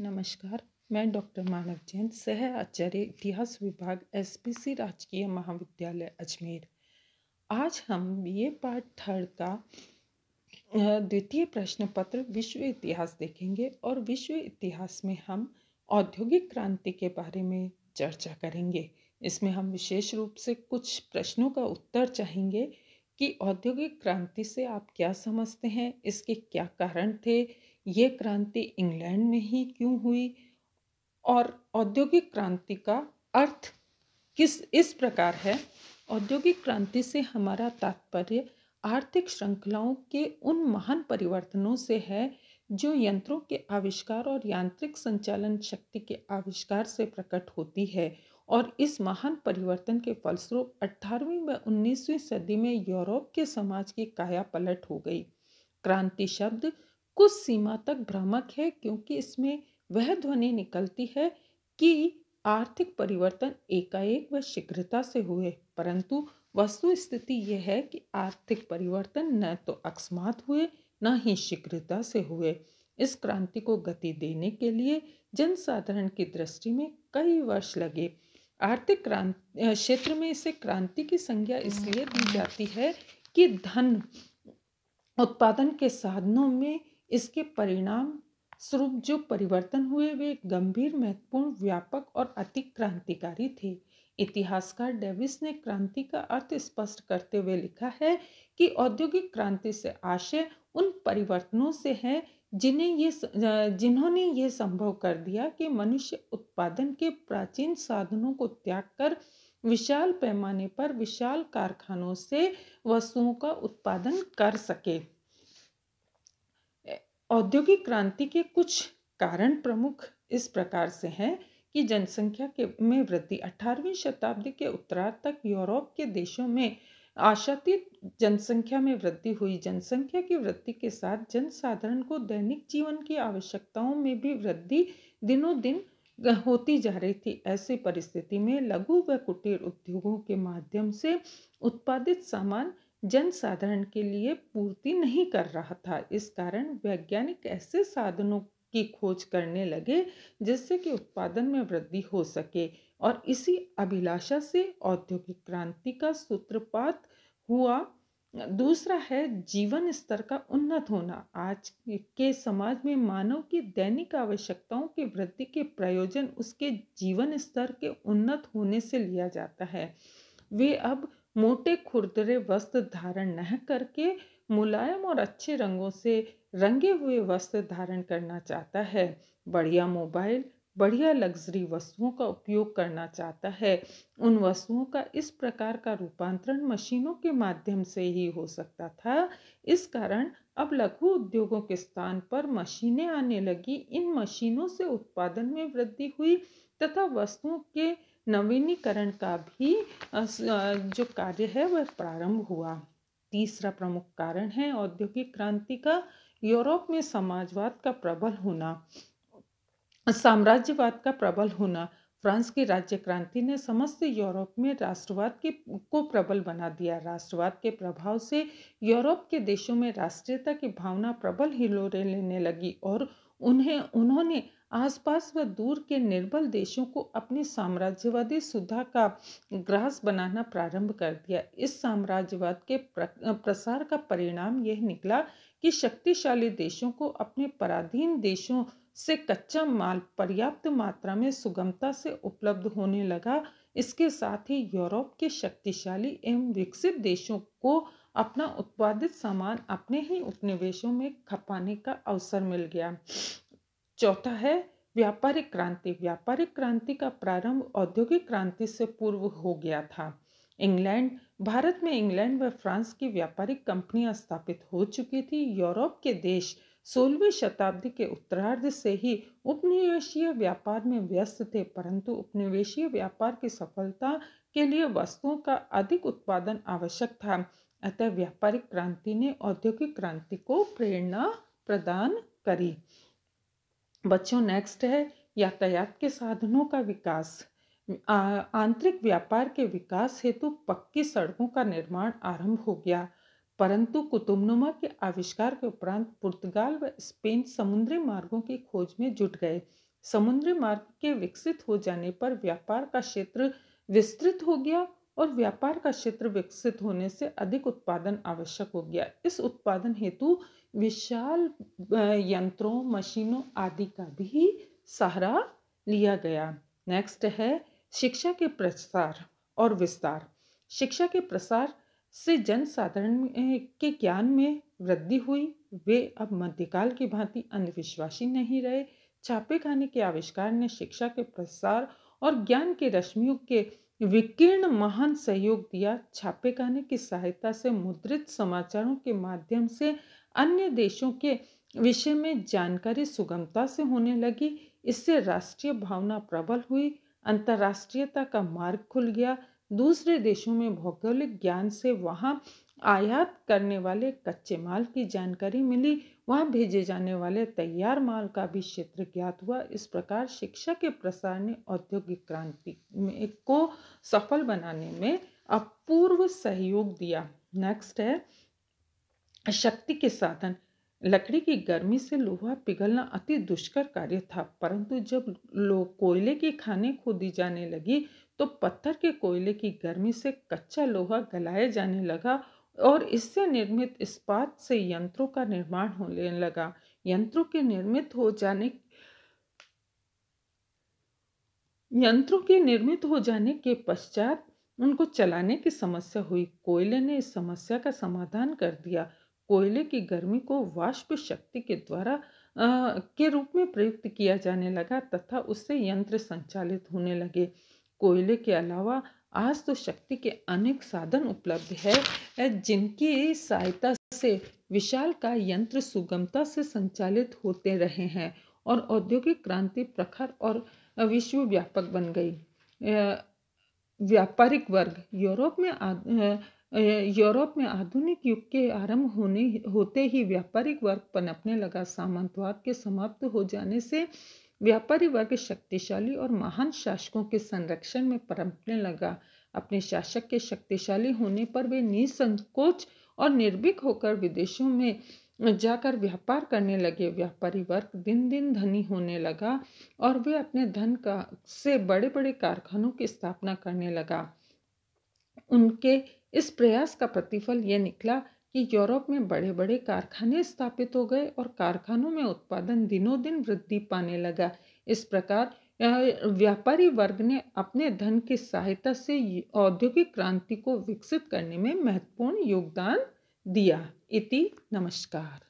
नमस्कार मैं डॉक्टर मानव जैन सह आचार्य इतिहास विभाग एसपीसी राजकीय महाविद्यालय अजमेर आज हम ये पार्ट थर्ड का द्वितीय प्रश्न पत्र विश्व इतिहास देखेंगे और विश्व इतिहास में हम औद्योगिक क्रांति के बारे में चर्चा करेंगे इसमें हम विशेष रूप से कुछ प्रश्नों का उत्तर चाहेंगे कि औद्योगिक क्रांति से आप क्या समझते हैं इसके क्या कारण थे ये क्रांति इंग्लैंड में ही क्यों हुई और औद्योगिक क्रांति का अर्थ किस इस प्रकार है औद्योगिक क्रांति से हमारा तात्पर्य आर्थिक श्रृंखलाओं के उन महान परिवर्तनों से है जो यंत्रों के आविष्कार और यांत्रिक संचालन शक्ति के आविष्कार से प्रकट होती है और इस महान परिवर्तन के फलस्वरूप 18वीं व 19वीं सदी में यूरोप के समाज की काया पलट हो गई क्रांति शब्द कुछ सीमा तक भ्रामक है क्योंकि इसमें वह ध्वनि निकलती है कि आर्थिक परिवर्तन एकाएक व शीघ्रता से हुए परंतु वस्तु स्थिति यह है कि आर्थिक परिवर्तन न तो अकस्मात हुए न ही शीघ्रता से हुए इस क्रांति को गति देने के लिए जनसाधारण की दृष्टि में कई वर्ष लगे आर्थिक क्रांति क्षेत्र में इसे क्रांति की संज्ञा इसलिए दी जाती है कि धन उत्पादन के साधनों में इसके परिणाम स्वरूप जो परिवर्तन हुए वे गंभीर महत्वपूर्ण व्यापक और अति क्रांतिकारी थे इतिहासकार डेविस ने क्रांति का अर्थ स्पष्ट करते हुए लिखा है कि औद्योगिक क्रांति से आशय उन परिवर्तनों से है जिन्हें ये जिन्होंने ये संभव कर दिया कि मनुष्य उत्पादन के प्राचीन साधनों को त्याग कर विशाल पैमाने पर विशाल कारखानों से वस्तुओं का उत्पादन कर सके औद्योगिक क्रांति के कुछ कारण प्रमुख इस प्रकार से हैं कि जनसंख्या के में वृद्धि 18वीं शताब्दी के उत्तरार्ध तक यूरोप के देशों में आशातीत जनसंख्या में वृद्धि हुई जनसंख्या की वृद्धि के साथ जनसाधारण को दैनिक जीवन की आवश्यकताओं में भी वृद्धि दिनों दिन होती जा रही थी ऐसी परिस्थिति में लघु व कुटीर उद्योगों के माध्यम से उत्पादित सामान जनसाधारण के लिए पूर्ति नहीं कर रहा था इस कारण वैज्ञानिक ऐसे साधनों की खोज करने लगे जिससे कि उत्पादन में वृद्धि हो सके और इसी अभिलाषा से औद्योगिक क्रांति का सूत्रपात हुआ दूसरा है जीवन स्तर का उन्नत होना आज के समाज में मानव की दैनिक आवश्यकताओं की वृद्धि के प्रयोजन उसके जीवन स्तर के उन्नत होने से लिया जाता है वे अब मोटे खुरदरे वस्त्र धारण न करके मुलायम और अच्छे रंगों से रंगे हुए वस्त्र धारण करना चाहता है बढ़िया मोबाइल बढ़िया लग्जरी वस्तुओं का उपयोग करना चाहता है उन वस्तुओं का इस प्रकार का रूपांतरण मशीनों के माध्यम से ही हो सकता था इस कारण अब लघु उद्योगों के स्थान पर मशीनें आने लगी इन मशीनों से उत्पादन में वृद्धि हुई तथा वस्तुओं के नवीनीकरण का भी जो कार्य है वह प्रारंभ हुआ तीसरा प्रमुख कारण है औद्योगिक क्रांति का यूरोप में समाजवाद का प्रबल होना साम्राज्यवाद का प्रबल होना फ्रांस की राज्य क्रांति ने समस्त यूरोप में राष्ट्रवाद के को प्रबल बना दिया राष्ट्रवाद के प्रभाव से यूरोप के देशों में राष्ट्रीयता की भावना प्रबल हिलोरे लेने लगी और उन्हें उन्होंने आसपास व दूर के निर्बल देशों को अपने साम्राज्यवादी सुधा का ग्रास बनाना प्रारंभ कर दिया इस साम्राज्यवाद के प्रसार का परिणाम यह निकला कि शक्तिशाली देशों को अपने पराधीन देशों से कच्चा माल पर्याप्त मात्रा में सुगमता से उपलब्ध होने लगा इसके साथ ही यूरोप के शक्तिशाली एवं विकसित देशों को अपना उत्पादित सामान अपने ही उपनिवेशों में खपाने का अवसर मिल गया चौथा है व्यापारिक क्रांति व्यापारिक क्रांति का प्रारंभ औद्योगिक क्रांति से पूर्व हो गया था इंग्लैंड भारत में इंग्लैंड व फ्रांस की व्यापारिक कंपनियां स्थापित हो चुकी थी यूरोप के देश सोलहवीं शताब्दी के उत्तरार्ध से ही उपनिवेशीय व्यापार में व्यस्त थे परंतु उपनिवेशीय व्यापार की सफलता के लिए वस्तुओं का अधिक उत्पादन आवश्यक था अतः व्यापारिक क्रांति ने औद्योगिक क्रांति को प्रेरणा प्रदान करी बच्चों नेक्स्ट है यातायात के साधनों का विकास आंतरिक व्यापार के विकास हेतु पक्की सड़कों का निर्माण आरंभ हो गया परंतु कुतुबनुमा के आविष्कार के उपरांत पुर्तगाल व स्पेन समुद्री मार्गों की खोज में जुट गए समुद्री मार्ग के विकसित हो जाने पर व्यापार का क्षेत्र विस्तृत हो गया और व्यापार का क्षेत्र विकसित होने से अधिक उत्पादन आवश्यक हो गया इस उत्पादन हेतु विशाल यंत्रों मशीनों आदि का भी सहारा लिया गया नेक्स्ट है शिक्षा के प्रसार और विस्तार शिक्षा के प्रसार से जनसाधारण के ज्ञान में वृद्धि हुई वे अब मध्यकाल की भांति अंधविश्वासी नहीं रहे छापे खाने के आविष्कार ने शिक्षा के प्रसार और ज्ञान के रश्मियों के विकीर्ण महान सहयोग दिया छापेखाने की सहायता से मुद्रित समाचारों के माध्यम से अन्य देशों के विषय में जानकारी सुगमता से होने लगी इससे राष्ट्रीय भावना प्रबल हुई अंतर्राष्ट्रीयता का मार्ग खुल गया दूसरे देशों में भौगोलिक ज्ञान से वहाँ आयात करने वाले कच्चे माल की जानकारी मिली वहाँ भेजे जाने वाले तैयार माल का भी क्षेत्र ज्ञात हुआ इस प्रकार शिक्षा के प्रसार ने औद्योगिक क्रांति में को सफल बनाने में अपूर्व सहयोग दिया नेक्स्ट है शक्ति के साधन लकड़ी की गर्मी से लोहा पिघलना अति दुष्कर कार्य था परंतु जब लोग कोयले की खाने खोदी जाने लगी तो पत्थर के कोयले की गर्मी से कच्चा लोहा गलाया जाने लगा और इससे निर्मित इस्पात से यंत्रों का निर्माण होने लगा यंत्रों के निर्मित हो जाने यंत्रों के निर्मित हो जाने के पश्चात उनको चलाने की समस्या हुई कोयले ने इस समस्या का समाधान कर दिया कोयले की गर्मी को वाष्प शक्ति के द्वारा आ, के रूप में प्रयुक्त किया जाने लगा तथा उससे यंत्र संचालित होने लगे कोयले के अलावा आज तो शक्ति के अनेक साधन उपलब्ध है जिनकी सहायता से विशाल का यंत्र सुगमता से संचालित होते रहे हैं और औद्योगिक क्रांति प्रखर और विश्व व्यापक बन गई व्यापारिक वर्ग यूरोप में यूरोप में आधुनिक युग के आरंभ होने होते ही व्यापारिक वर्ग पनपने लगा सामंतवाद के समाप्त हो जाने से व्यापारी वर्ग शक्तिशाली और महान शासकों के संरक्षण में परमने लगा अपने शासक के शक्तिशाली होने पर वे निसंकोच और निर्भीक होकर विदेशों में जाकर व्यापार करने लगे व्यापारी वर्ग दिन दिन धनी होने लगा और वे अपने धन का से बड़े बड़े कारखानों की स्थापना करने लगा उनके इस प्रयास का प्रतिफल यह निकला कि यूरोप में बड़े बड़े कारखाने स्थापित हो गए और कारखानों में उत्पादन दिनों दिन वृद्धि पाने लगा इस प्रकार व्यापारी वर्ग ने अपने धन की सहायता से औद्योगिक क्रांति को विकसित करने में महत्वपूर्ण योगदान दिया इति नमस्कार